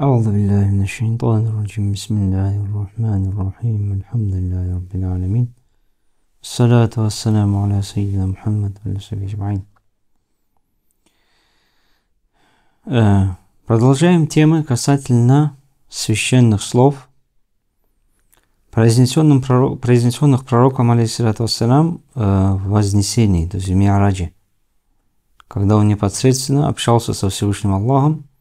أعوذ بالله من الشيطان الرجيم بسم الله الرحمن الرحيم الحمد لله رب العالمين الصلاة والسلام على سيدنا محمد وعلى آله أجمعين Продолжаем темы касательно священных слов, произнесенных, пророк, произнесенных пророком, алейхиссалату э, в Вознесении, то есть в Миараджи, когда он непосредственно общался со Всевышним Аллахом –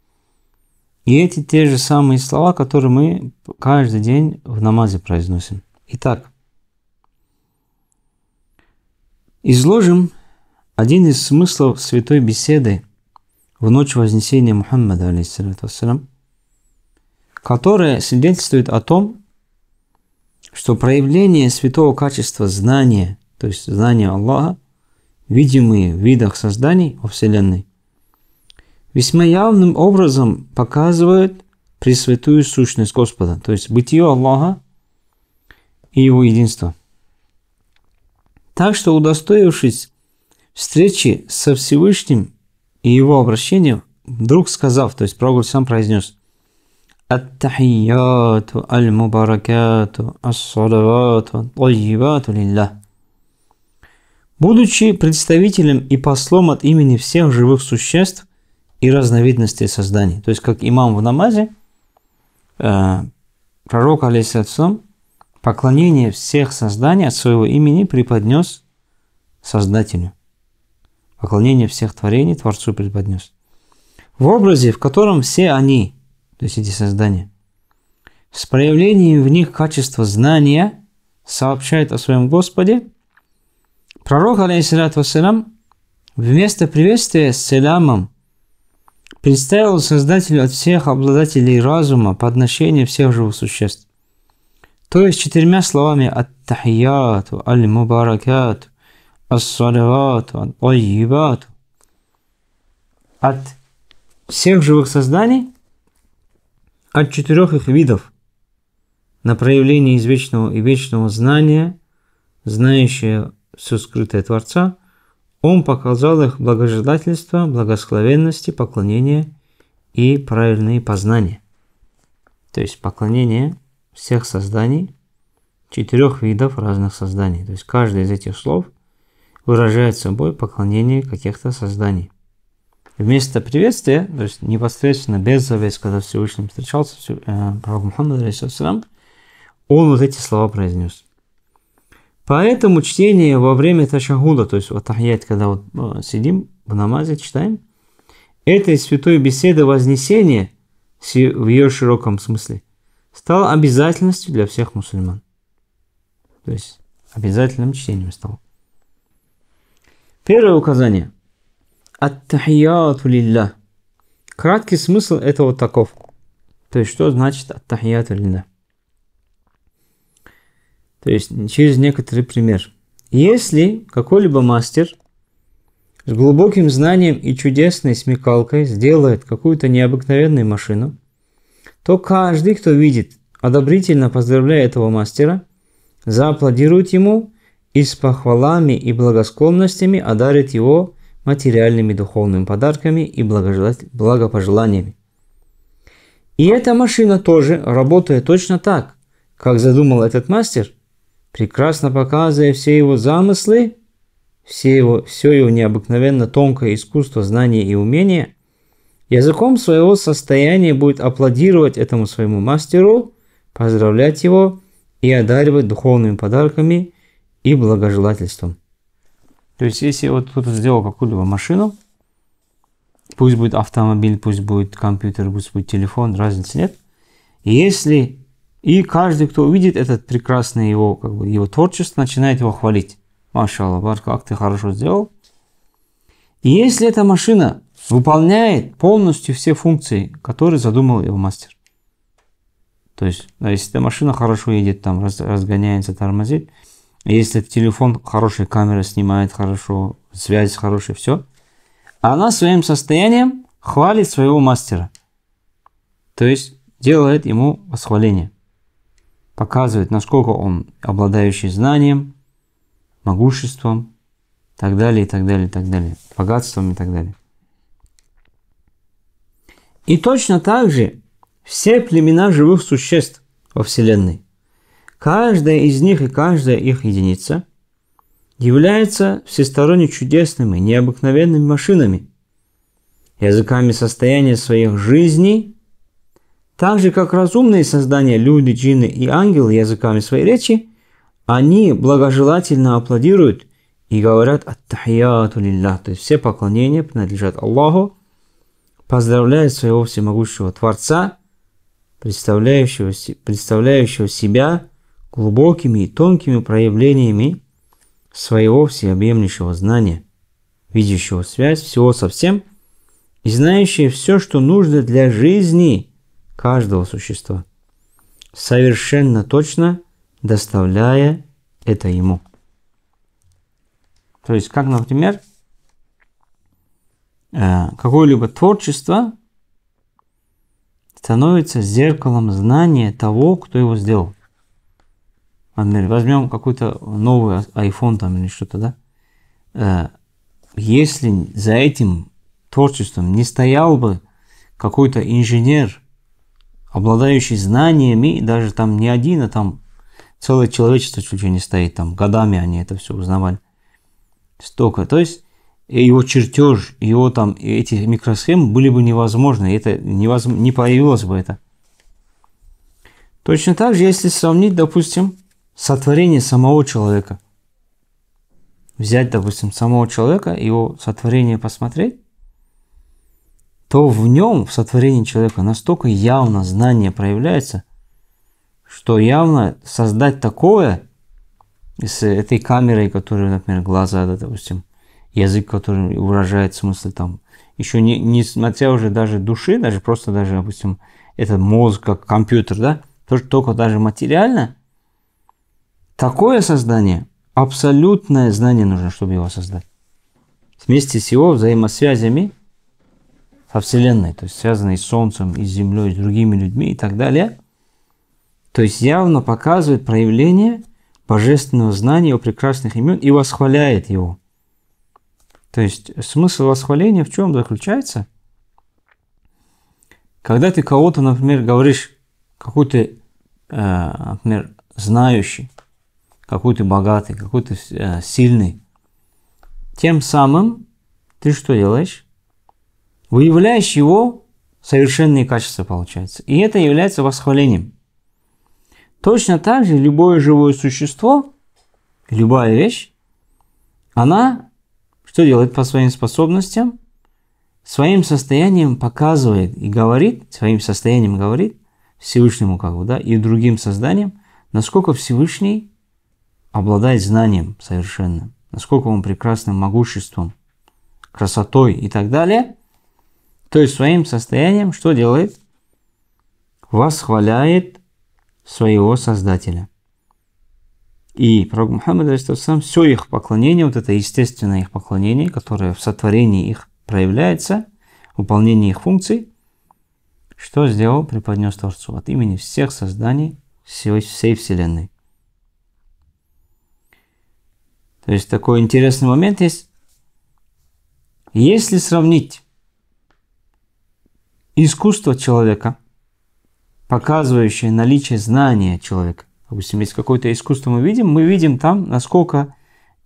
и эти те же самые слова, которые мы каждый день в намазе произносим. Итак, изложим один из смыслов святой беседы в ночь Вознесения Мухаммада, алейхиссалату которая свидетельствует о том, что проявление святого качества знания, то есть знания Аллаха, видимые в видах созданий во Вселенной – весьма явным образом показывает пресвятую сущность Господа, то есть бытие Аллаха и его единство. Так что, удостоившись встречи со Всевышним и его обращением, вдруг сказав, то есть Пророк сам произнес, «Ат-тахияту аль-мубаракату ас-салавату тайибату лиллах». Будучи представителем и послом от имени всех живых существ – и разновидностей созданий. То есть, как имам в намазе, э, пророк, алейсалам, поклонение всех созданий от своего имени преподнес Создателю. Поклонение всех творений Творцу преподнес. В образе, в котором все они, то есть эти создания, с проявлением в них качества знания сообщает о своем Господе, пророк, алейсалату вассалям, вместо приветствия с селямом представил Создатель от всех обладателей разума подношение всех живых существ. То есть четырьмя словами от тахияту аль мубаракату «Ас-Салавату», аль От всех живых созданий, от четырех их видов на проявление извечного и вечного знания, знающее все скрытое Творца – он показал их благожелательство, благословенности, поклонение и правильные познания. То есть поклонение всех созданий, четырех видов разных созданий. То есть каждый из этих слов выражает собой поклонение каких-то созданий. Вместо приветствия, то есть непосредственно без завез, когда Всевышний встречался, э, Пророк Мухаммад, он вот эти слова произнес. Поэтому чтение во время ташагуда, то есть вот ахьят, когда вот э, сидим в намазе, читаем, этой святой беседы вознесения в ее широком смысле стало обязательностью для всех мусульман. То есть обязательным чтением стало. Первое указание. Ат-тахияту лилля. Краткий смысл этого таков. То есть, что значит ат-тахияту лилля? То есть через некоторый пример. Если какой-либо мастер с глубоким знанием и чудесной смекалкой сделает какую-то необыкновенную машину, то каждый, кто видит, одобрительно поздравляя этого мастера, зааплодирует ему и с похвалами и благосклонностями одарит его материальными духовными подарками и благопожеланиями. И эта машина тоже работает точно так, как задумал этот мастер – прекрасно показывая все его замыслы, все его, все его необыкновенно тонкое искусство, знание и умение, языком своего состояния будет аплодировать этому своему мастеру, поздравлять его и одаривать духовными подарками и благожелательством. То есть, если вот кто-то сделал какую-либо машину, пусть будет автомобиль, пусть будет компьютер, пусть будет телефон, разницы нет. Если и каждый, кто увидит этот прекрасный его, как бы, его творчество, начинает его хвалить. Машалла, Бар, как ты хорошо сделал. И если эта машина выполняет полностью все функции, которые задумал его мастер. То есть, если эта машина хорошо едет, там разгоняется, тормозит, если телефон хорошая камера снимает хорошо, связь хорошая, все, она своим состоянием хвалит своего мастера. То есть делает ему восхваление показывает, насколько он обладающий знанием, могуществом, так далее, и так далее, и так далее, богатством и так далее. И точно так же все племена живых существ во Вселенной, каждая из них и каждая их единица является всесторонне чудесными, необыкновенными машинами, языками состояния своих жизней так же, как разумные создания, люди, джинны и ангелы языками своей речи, они благожелательно аплодируют и говорят «Аттахияту лиллах», то есть все поклонения принадлежат Аллаху, поздравляют своего всемогущего Творца, представляющего, представляющего себя глубокими и тонкими проявлениями своего всеобъемлющего знания, видящего связь всего со всем и знающего все, что нужно для жизни – каждого существа, совершенно точно доставляя это ему. То есть, как, например, э, какое-либо творчество становится зеркалом знания того, кто его сделал. Например, возьмем какой-то новый iPhone там или что-то, да? Э, если за этим творчеством не стоял бы какой-то инженер, обладающий знаниями, и даже там не один, а там целое человечество чуть ли не стоит, там годами они это все узнавали. Столько. То есть его чертеж, его там, эти микросхемы были бы невозможны, это невоз... не появилось бы это. Точно так же, если сравнить, допустим, сотворение самого человека. Взять, допустим, самого человека, его сотворение посмотреть, то в нем, в сотворении человека, настолько явно знание проявляется, что явно создать такое с этой камерой, которая, например, глаза, да, допустим, язык, который выражает смысл там, еще не, не смотря уже даже души, даже просто даже, допустим, этот мозг, как компьютер, да, тоже только даже материально, такое создание, абсолютное знание нужно, чтобы его создать. Вместе с его взаимосвязями – во Вселенной, то есть связанные с Солнцем, и с Землей, с другими людьми и так далее. То есть явно показывает проявление божественного знания о прекрасных имен и восхваляет его. То есть смысл восхваления в чем заключается? Когда ты кого-то, например, говоришь, какой ты, э, например, знающий, какой ты богатый, какой ты э, сильный, тем самым ты что делаешь? выявляешь его совершенные качества, получается. И это является восхвалением. Точно так же любое живое существо, любая вещь, она что делает по своим способностям? Своим состоянием показывает и говорит, своим состоянием говорит Всевышнему как бы, да, и другим созданиям, насколько Всевышний обладает знанием совершенным, насколько он прекрасным могуществом, красотой и так далее – то есть своим состоянием что делает? Восхваляет своего Создателя. И пророк Мухаммад сам все их поклонение, вот это естественное их поклонение, которое в сотворении их проявляется, выполнение их функций, что сделал, преподнес Творцу от имени всех созданий всей, всей Вселенной. То есть такой интересный момент есть. Если сравнить искусство человека, показывающее наличие знания человека. Допустим, есть какое-то искусство мы видим, мы видим там, насколько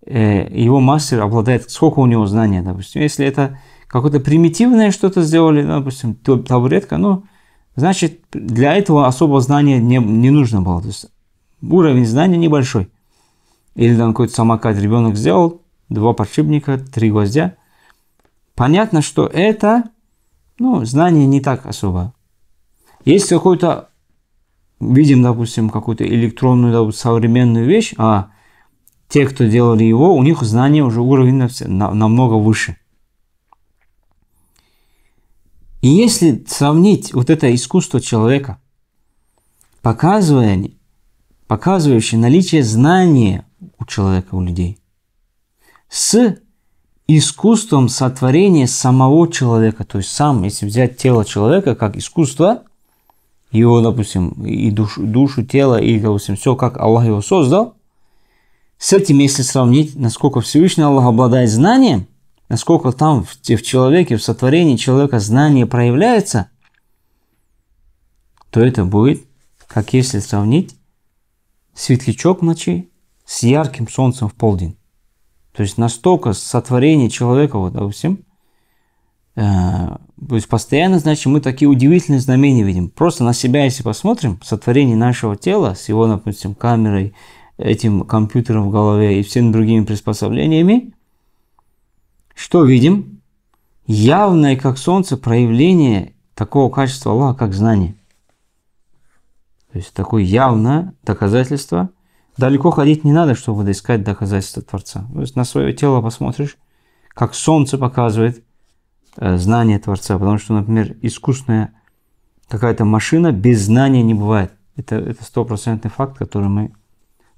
э, его мастер обладает, сколько у него знания, допустим. Если это какое-то примитивное что-то сделали, ну, допустим, табуретка, ну, значит, для этого особого знания не, не нужно было. То есть уровень знания небольшой. Или там какой-то самокат ребенок сделал, два подшипника, три гвоздя. Понятно, что это ну, знание не так особо. Есть какой-то, видим, допустим, какую-то электронную, допустим, современную вещь, а те, кто делали его, у них знание уже уровень намного выше. И если сравнить вот это искусство человека, показывая, показывающее наличие знания у человека, у людей, с искусством сотворения самого человека. То есть сам, если взять тело человека как искусство, его, допустим, и душу, душу тело, и, допустим, все, как Аллах его создал, с этим, если сравнить, насколько Всевышний Аллах обладает знанием, насколько там в, в человеке, в сотворении человека знание проявляется, то это будет, как если сравнить светлячок ночи с ярким солнцем в полдень. То есть настолько сотворение человека, вот, допустим, э, то есть постоянно, значит, мы такие удивительные знамения видим. Просто на себя, если посмотрим, сотворение нашего тела с его, допустим, камерой, этим компьютером в голове и всеми другими приспособлениями, что видим? Явное, как солнце, проявление такого качества Аллаха, как знание. То есть такое явное доказательство – Далеко ходить не надо, чтобы доискать доказательства Творца. То есть на свое тело посмотришь, как солнце показывает э, знание Творца. Потому что, например, искусная какая-то машина без знания не бывает. Это, это стопроцентный факт, который мы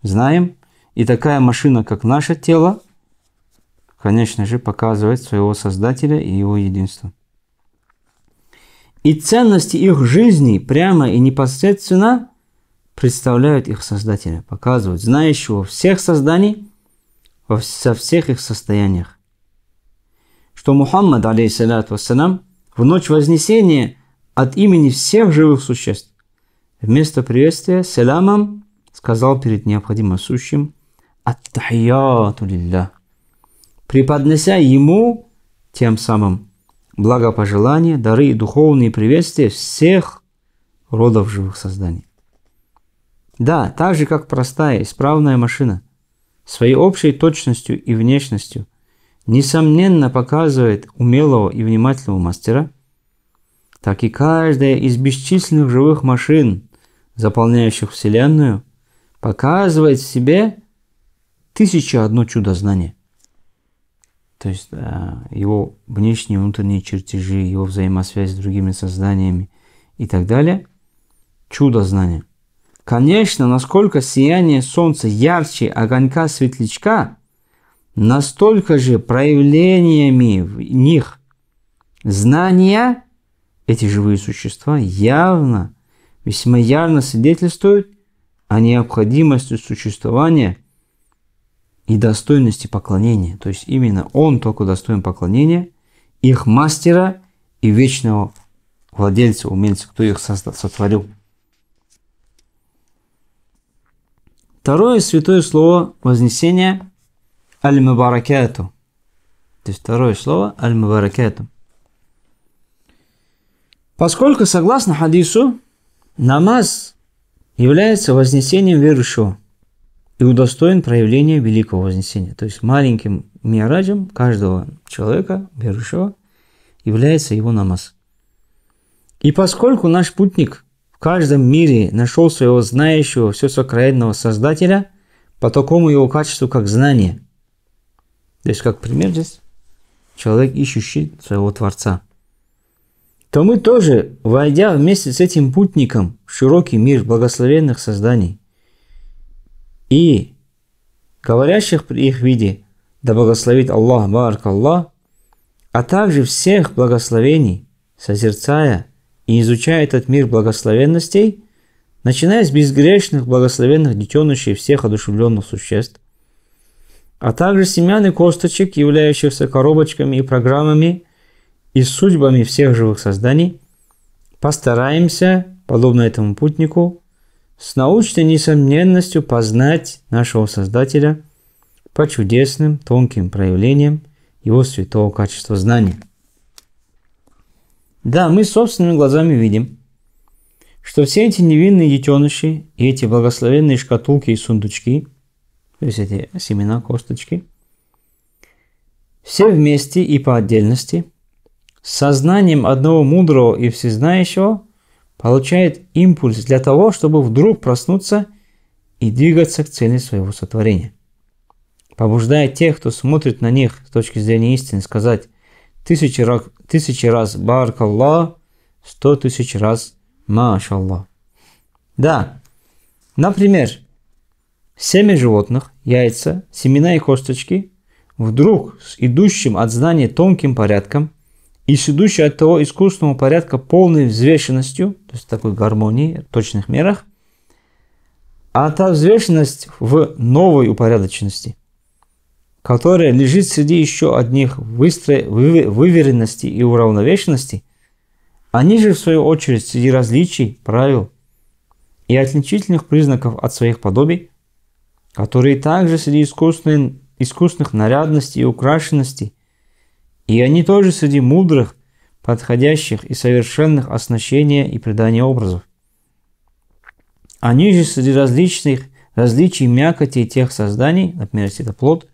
знаем. И такая машина, как наше тело, конечно же, показывает своего Создателя и его единство. И ценности их жизни прямо и непосредственно представляют их Создателя, показывают, знающего всех созданий со всех их состояниях. Что Мухаммад, алейхиссалату вассалам, в ночь Вознесения от имени всех живых существ вместо приветствия саламом сказал перед необходимо сущим «Ат-тахияту преподнося ему тем самым благопожелания, дары и духовные приветствия всех родов живых созданий. Да, так же, как простая, исправная машина, своей общей точностью и внешностью, несомненно показывает умелого и внимательного мастера, так и каждая из бесчисленных живых машин, заполняющих Вселенную, показывает в себе тысяча одно чудо знания. То есть э, его внешние и внутренние чертежи, его взаимосвязь с другими созданиями и так далее. Чудо знания – Конечно, насколько сияние солнца ярче огонька светлячка, настолько же проявлениями в них знания эти живые существа явно, весьма явно свидетельствуют о необходимости существования и достойности поклонения. То есть именно он только достоин поклонения, их мастера и вечного владельца, умельца, кто их сотворил. Второе святое слово вознесения Аль-Мубаракату. То есть второе слово Аль-Мубаракату. Поскольку, согласно хадису, намаз является вознесением верующего и удостоен проявления великого вознесения. То есть маленьким миараджем каждого человека, верующего, является его намаз. И поскольку наш путник каждом мире нашел своего знающего все сокровенного Создателя по такому его качеству, как знание. То есть, как пример здесь, человек, ищущий своего Творца. То мы тоже, войдя вместе с этим путником в широкий мир благословенных созданий и говорящих при их виде, да благословит Аллах, барак Аллах, а также всех благословений, созерцая – и изучая этот мир благословенностей, начиная с безгрешных, благословенных детенышей всех одушевленных существ, а также семян и косточек, являющихся коробочками и программами и судьбами всех живых созданий, постараемся, подобно этому путнику, с научной несомненностью познать нашего Создателя по чудесным, тонким проявлениям его святого качества знания. Да, мы собственными глазами видим, что все эти невинные детеныши и эти благословенные шкатулки и сундучки, то есть эти семена, косточки, все вместе и по отдельности, сознанием одного мудрого и всезнающего, получает импульс для того, чтобы вдруг проснуться и двигаться к цели своего сотворения. Побуждая тех, кто смотрит на них с точки зрения истины, сказать Тысячи раз, тысячи раз баркалла, сто тысяч раз машалла. Да, например, семя животных, яйца, семена и косточки вдруг с идущим от знания тонким порядком и с идущей от того искусственного порядка полной взвешенностью, то есть такой гармонии, точных мерах, а та взвешенность в новой упорядоченности – которая лежит среди еще одних выстро... выверенности и уравновешенности, они же в свою очередь среди различий, правил и отличительных признаков от своих подобий, которые также среди искусственных искусственных нарядностей и украшенностей, и они тоже среди мудрых, подходящих и совершенных оснащения и придания образов. Они же среди различных различий мякоти тех созданий, например, если это плод,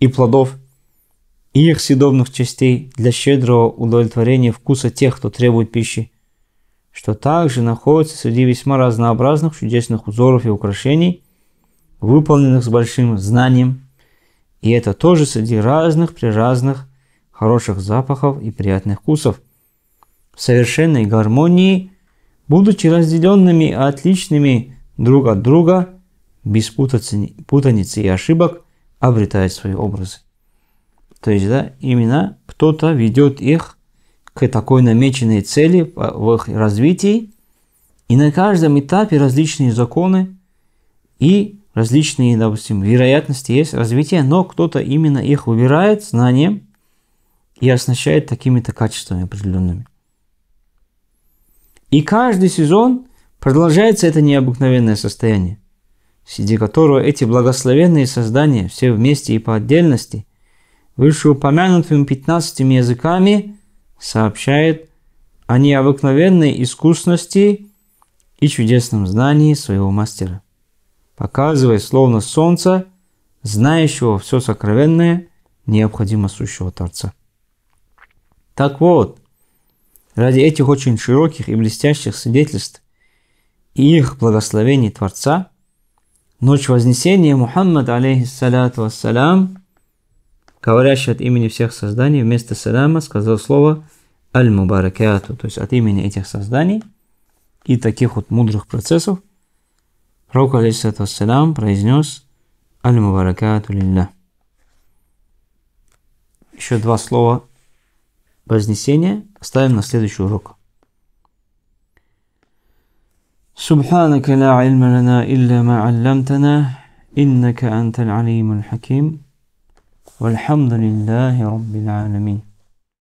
и плодов, и их съедобных частей для щедрого удовлетворения вкуса тех, кто требует пищи, что также находится среди весьма разнообразных чудесных узоров и украшений, выполненных с большим знанием, и это тоже среди разных приразных хороших запахов и приятных вкусов, в совершенной гармонии, будучи разделенными и отличными друг от друга, без путаницы и ошибок – обретают свои образы. То есть, да, именно кто-то ведет их к такой намеченной цели в их развитии, и на каждом этапе различные законы и различные, допустим, вероятности есть развития, но кто-то именно их выбирает знанием и оснащает такими-то качествами определенными. И каждый сезон продолжается это необыкновенное состояние среди которого эти благословенные создания все вместе и по отдельности, вышеупомянутыми 15 языками сообщает о необыкновенной искусности и чудесном знании своего мастера, показывая словно солнце, знающего все сокровенное, необходимо сущего Творца. Так вот, ради этих очень широких и блестящих свидетельств и их благословений Творца – ночь Вознесения Мухаммад, алейхиссалату вассалям, говорящий от имени всех созданий, вместо саляма сказал слово «Аль-Мубаракиату», то есть от имени этих созданий и таких вот мудрых процессов, Пророк, алейхиссалату вассалям, произнес «Аль-Мубаракиату лилля». Еще два слова Вознесения оставим на следующий урок. سبحانك لا علم لنا إلا ما علمتنا إنك أنت العليم الحكيم والحمد لله رب العالمين